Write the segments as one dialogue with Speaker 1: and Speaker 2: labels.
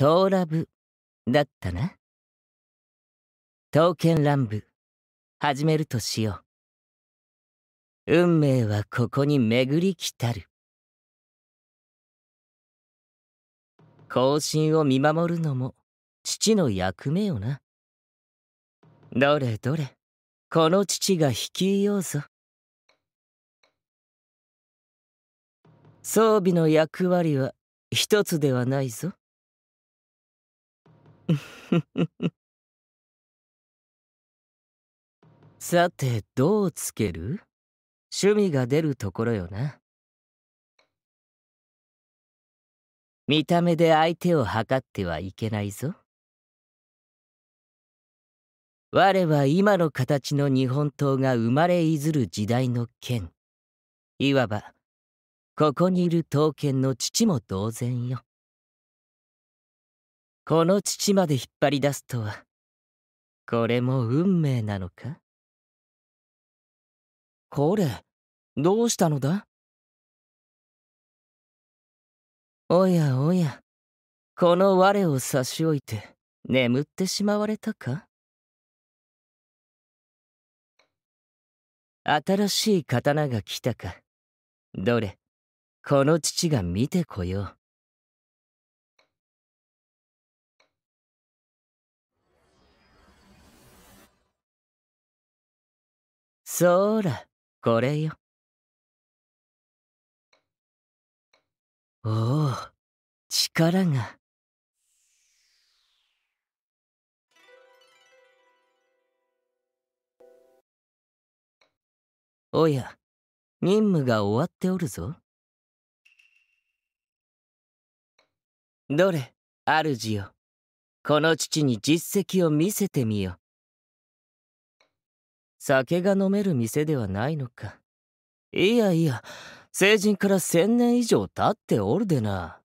Speaker 1: トーラブだったな刀剣乱舞始めるとしよう運命
Speaker 2: はここに巡り来たる後進を見守るのも父の役目よなどれどれこの父が率いようぞ装備の役割は一つ
Speaker 1: ではないぞ さてどうつける趣味が出るところよな見
Speaker 2: た目で相手を測ってはいけないぞ我は今の形の日本刀が生まれいずる時代の剣いわばここにいる刀剣の父も同然よこの父まで引っ張り出すとは
Speaker 1: これも運命なのかこれ
Speaker 2: どうしたのだおやおやこの我を差し置いて眠ってしまわれたか新しい刀が
Speaker 1: 来たかどれこの父が見てこよう。そら、これよ。おお、力が。おや、
Speaker 2: 任務が終わっておるぞ。どれ、主よ。この父に実績を見せてみよ。酒が飲める店ではないのか。いやいや、成人から千年以上経っておるでな。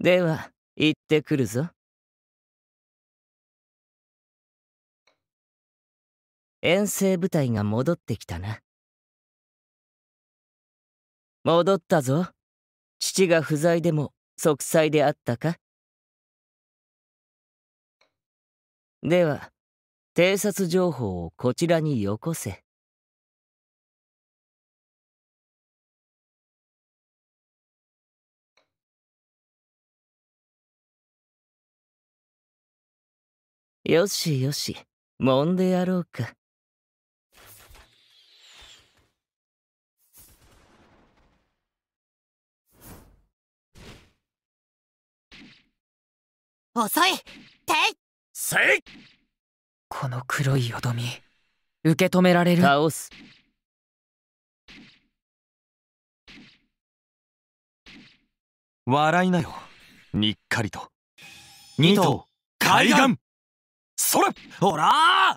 Speaker 1: では、行ってくるぞ。
Speaker 2: 遠征部隊が戻ってきたな。戻ったぞ。父が不在でも、息災であった
Speaker 1: かでは、偵察情報をこちらによこせ。よしよし、もんでやろうか。遅いテイせい
Speaker 2: この黒いよどみ受け止められる倒す
Speaker 1: 笑いなよにっかりと二頭海岸それほら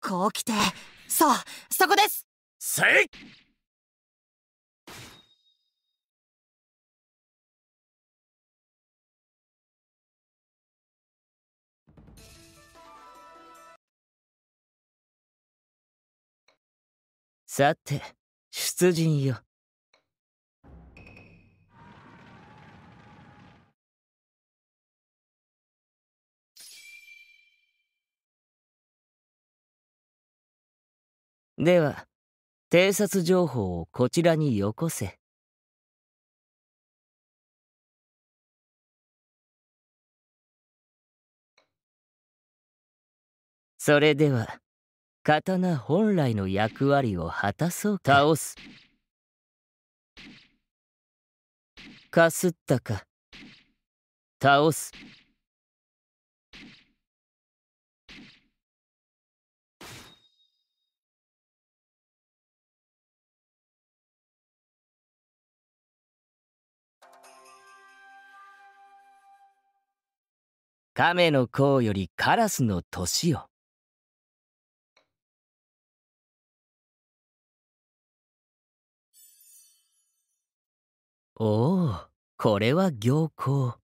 Speaker 1: こうきてそうそこですせいさて出陣よでは偵察情報をこちらによこせ。それで
Speaker 2: は刀本来の役割を果たそうか倒すかすったか
Speaker 1: 倒す亀の甲よりカラスの年よ。おおこれは行幸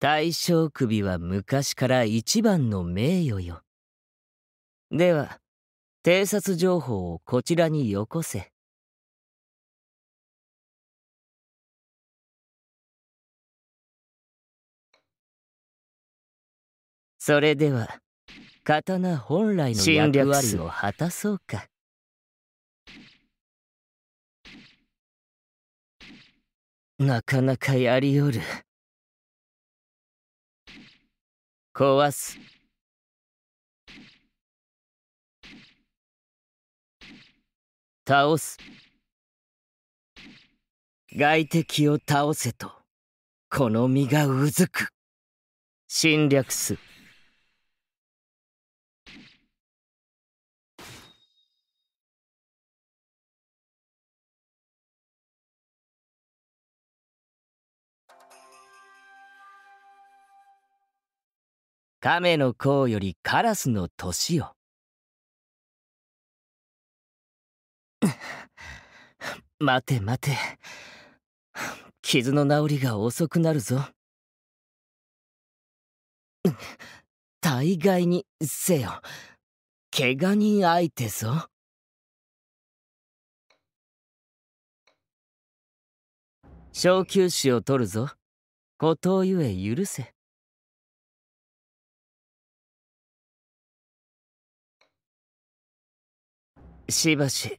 Speaker 2: 大将首は昔から一番の名誉よでは偵察情報をこちらによこせ。それでは刀本来の役割を
Speaker 1: 果たそうかなかなかやりおる壊す
Speaker 2: 倒す外敵を倒せとこの身がうずく侵略す亀の甲よりカラスの年よ待て待て傷の治りが遅くなるぞ大概にせよ怪我
Speaker 1: 人相手ぞ
Speaker 2: 小休止を取るぞことゆえ許せ
Speaker 1: しばし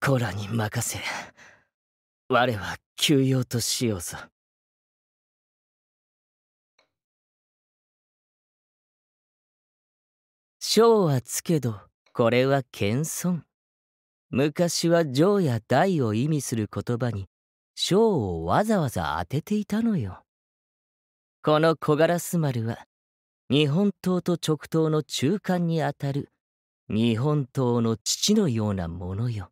Speaker 1: コラに任せ我は休養としようぞ。
Speaker 2: 章はつけどこれは謙遜昔は上や大を意味する言葉に章をわざわざ当てていたのよこの小ガラス丸は日本刀と直刀の中間にあたる日本刀の父のようなものよ。